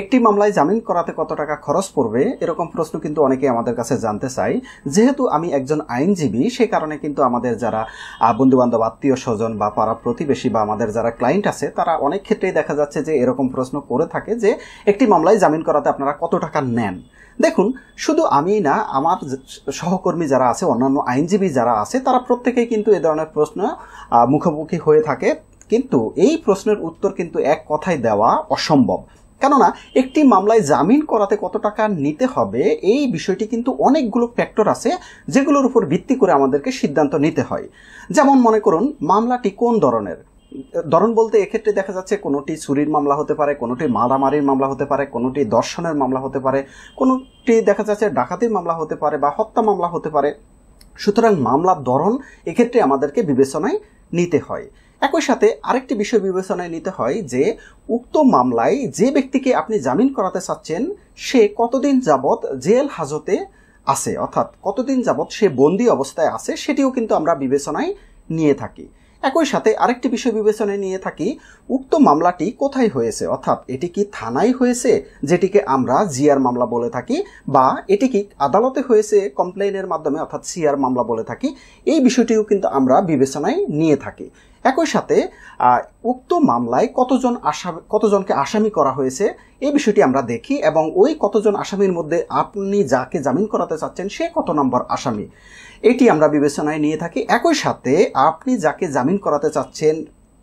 একটি মামলায় জামিন করাতে কত টাকা খরচ পড়বে এরকম প্রশ্ন কিন্তু অনেকে আমাদের কাছে জানতে চাই যেহেতু আমি একজন আইনজীবী সে কারণে কিন্তু আমাদের যারা বন্ধুবান্ধব আত্মীয় স্বজন বা পাড়া প্রতিবেশী বা আমাদের যারা ক্লায়েন্ট আছে তারা অনেক ক্ষেত্রেই দেখা যাচ্ছে যে এরকম প্রশ্ন করে থাকে যে একটি মামলায় জামিন করাতে আপনারা কত টাকা নেন দেখুন শুধু আমি না আমার সহকর্মী যারা আছে অন্যান্য আইনজীবী যারা আছে তারা প্রত্যেকেই কিন্তু এ ধরনের প্রশ্ন মুখোমুখি হয়ে থাকে কিন্তু এই প্রশ্নের উত্তর কিন্তু এক কথায় দেওয়া অসম্ভব কেননা একটি মামলায় জামিন করাতে কত টাকা নিতে হবে এই বিষয়টি কিন্তু অনেকগুলো ফ্যাক্টর আছে যেগুলোর উপর ভিত্তি করে আমাদেরকে সিদ্ধান্ত নিতে হয় যেমন মনে করুন মামলাটি কোন ধরনের ধরন বলতে এক্ষেত্রে দেখা যাচ্ছে কোনোটি চুরির মামলা হতে পারে কোনোটি মারামারির মামলা হতে পারে কোনোটি দর্শনের মামলা হতে পারে কোনোটি দেখা যাচ্ছে ডাকাতির মামলা হতে পারে বা হত্যা মামলা হতে পারে সুতরাং মামলার ধরন এক্ষেত্রে আমাদেরকে বিবেচনায় নিতে হয় একই সাথে আরেকটি বিষয় বিবেচনায় নিতে হয় যে উক্ত মামলায় যে ব্যক্তিকে আপনি জামিন করাতে চাচ্ছেন সে কতদিন যাবৎ জেল হাজতে আছে অর্থাৎ কতদিন যাবৎ সে বন্দি অবস্থায় আছে সেটিও কিন্তু আমরা বিবেচনায় নিয়ে থাকি একই সাথে আরেকটি বিষয় বিবেচনায় নিয়ে থাকি উক্ত মামলাটি কোথায় হয়েছে অর্থাৎ এটি কি থানায় হয়েছে যেটিকে আমরা জিআর মামলা বলে থাকি বা এটি কি আদালতে হয়েছে কমপ্লেনের মাধ্যমে অর্থাৎ সিআর মামলা বলে থাকি এই বিষয়টিও কিন্তু আমরা বিবেচনায় নিয়ে থাকি একই সাথে উক্ত মামলায় কতজন আসামি কতজনকে আসামি করা হয়েছে এই বিষয়টি আমরা দেখি এবং ওই কতজন আসামির মধ্যে আপনি যাকে জামিন করাতে চাচ্ছেন সে কত নম্বর আসামি এটি আমরা বিবেচনায় নিয়ে থাকি একই সাথে আপনি যাকে জামিন করাতে চাচ্ছেন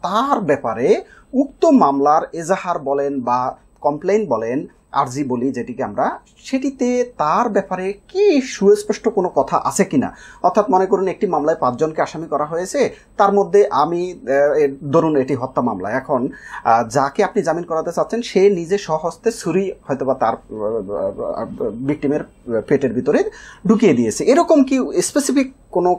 তার ব্যাপারে উক্ত মামলার এজাহার বলেন বা কমপ্লেন বলেন আরজি বলি যেটিকে আমরা সেটিতে তার ব্যাপারে কি সুস্পষ্ট কোনো কথা আছে কিনা অর্থাৎ মনে করুন একটি মামলায় পাঁচজনকে আসামি করা হয়েছে তার মধ্যে আমি ধরুন এটি হত্যা মামলা এখন যাকে আপনি জামিন করাতে চাচ্ছেন সে নিজে সহস্তে ছুরি হয়তোবা তার ভিক্টিমের পেটের ভিতরে ঢুকিয়ে দিয়েছে এরকম কি স্পেসিফিক কোনো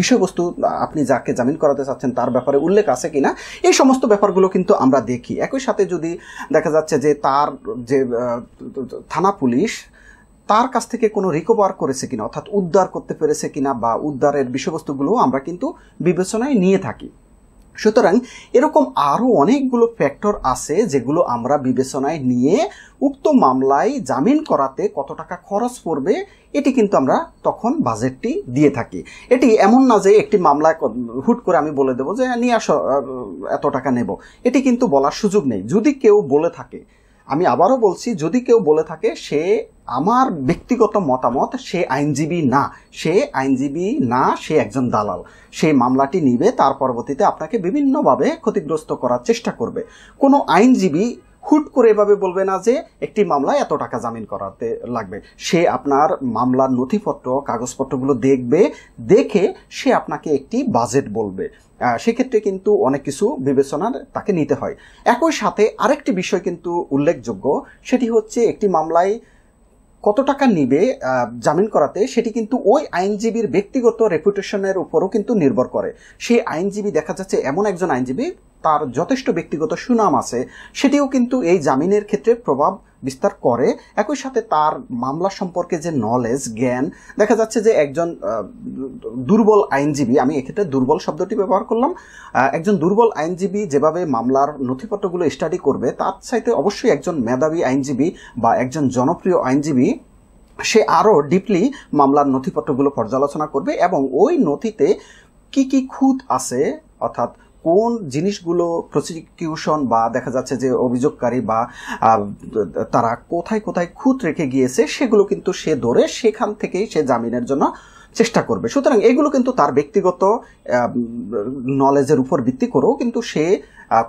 বিষয়বস্তু আপনি যাকে জামিন করাতে চাচ্ছেন তার ব্যাপারে উল্লেখ আছে কিনা এই সমস্ত ব্যাপারগুলো কিন্তু আমরা দেখি একই সাথে যদি দেখা দেখা যাচ্ছে যে তার যে থানা পুলিশ তার কাছ থেকে কোনো রিকভার করেছে কিনা অর্থাৎ উদ্ধার করতে পেরেছে কিনা বা উদ্ধারের বিষয়বস্তুগুলো আমরা কিন্তু বিবেচনায় নিয়ে থাকি সুতরাং এরকম আরও অনেকগুলো ফ্যাক্টর আছে যেগুলো আমরা বিবেচনায় নিয়ে উক্ত মামলায় জামিন করাতে কত টাকা খরচ পড়বে এটি কিন্তু আমরা তখন বাজেটটি দিয়ে থাকি এটি এমন না যে একটি মামলায় হুট করে আমি বলে দেবো যে হ্যাঁ, নিয়ে আসো এত টাকা নেব এটি কিন্তু বলার সুযোগ নেই যদি কেউ বলে থাকে আমি আবারও বলছি যদি কেউ বলে থাকে সে আমার ব্যক্তিগত মতামত সে আইনজীবী না সে আইনজীবী না সে একজন দালাল সেই মামলাটি নিবে তার পরবর্তীতে আপনাকে বিভিন্নভাবে ক্ষতিগ্রস্ত করার চেষ্টা করবে কোনো আইনজীবী হুট করে এভাবে বলবে না যে একটি মামলায় এত টাকা জামিন করাতে লাগবে সে আপনার মামলার নথিপত্র কাগজপত্রগুলো দেখবে দেখে সে আপনাকে একটি বাজেট বলবে সেক্ষেত্রে কিন্তু অনেক কিছু বিবেচনার তাকে নিতে হয় একই সাথে আরেকটি বিষয় কিন্তু উল্লেখযোগ্য সেটি হচ্ছে একটি মামলায় কত টাকা নিবে জামিন করাতে সেটি কিন্তু ওই আইনজীবীর ব্যক্তিগত রেপুটেশনের উপরও কিন্তু নির্ভর করে সেই আইনজীবী দেখা যাচ্ছে এমন একজন আইনজীবী তার যথেষ্ট ব্যক্তিগত সুনাম আছে সেটিও কিন্তু এই জামিনের ক্ষেত্রে প্রভাব বিস্তার করে একই সাথে তার মামলা সম্পর্কে যে নলেজ জ্ঞান দেখা যাচ্ছে যে একজন দুর্বল আইনজীবী আমি এক্ষেত্রে দুর্বল শব্দটি ব্যবহার করলাম একজন দুর্বল আইনজীবী যেভাবে মামলার নথিপত্রগুলো স্টাডি করবে তার চাইতে অবশ্যই একজন মেধাবী আইনজীবী বা একজন জনপ্রিয় আইনজীবী সে আরও ডিপলি মামলার নথিপত্রগুলো পর্যালোচনা করবে এবং ওই নথিতে কি কি খুঁত আছে অর্থাৎ কোন জিনিসগুলো প্রসিকিউশন বা দেখা যাচ্ছে যে অভিযোগকারী বা তারা কোথায় কোথায় খুঁত রেখে গিয়েছে সেগুলো কিন্তু সে ধরে সেখান থেকেই সে জামিনের জন্য চেষ্টা করবে সুতরাং এগুলো কিন্তু তার ব্যক্তিগত নলেজের উপর ভিত্তি করেও কিন্তু সে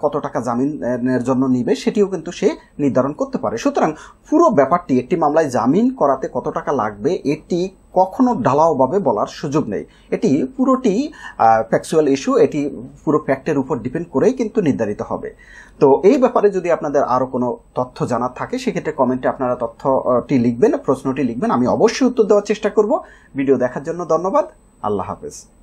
কত টাকা জামিনের জন্য নিবে সেটিও কিন্তু সে নির্ধারণ করতে পারে সুতরাং পুরো ব্যাপারটি একটি মামলায় জামিন করাতে কত টাকা লাগবে এটি কখনো ঢালাওভাবে বলার সুযোগ নেই এটি পুরোটি ফ্যাকচুয়াল ইস্যু এটি পুরো ফ্যাক্টের উপর ডিপেন্ড করেই কিন্তু নির্ধারিত হবে তো এই ব্যাপারে যদি আপনাদের আরও কোনো তথ্য জানার থাকে সেক্ষেত্রে কমেন্টে আপনারা তথ্যটি লিখবেন প্রশ্নটি লিখবেন আমি অবশ্যই উত্তর দেওয়ার চেষ্টা করব ভিডিও দেখার জন্য ধন্যবাদ আল্লাহ হাফেজ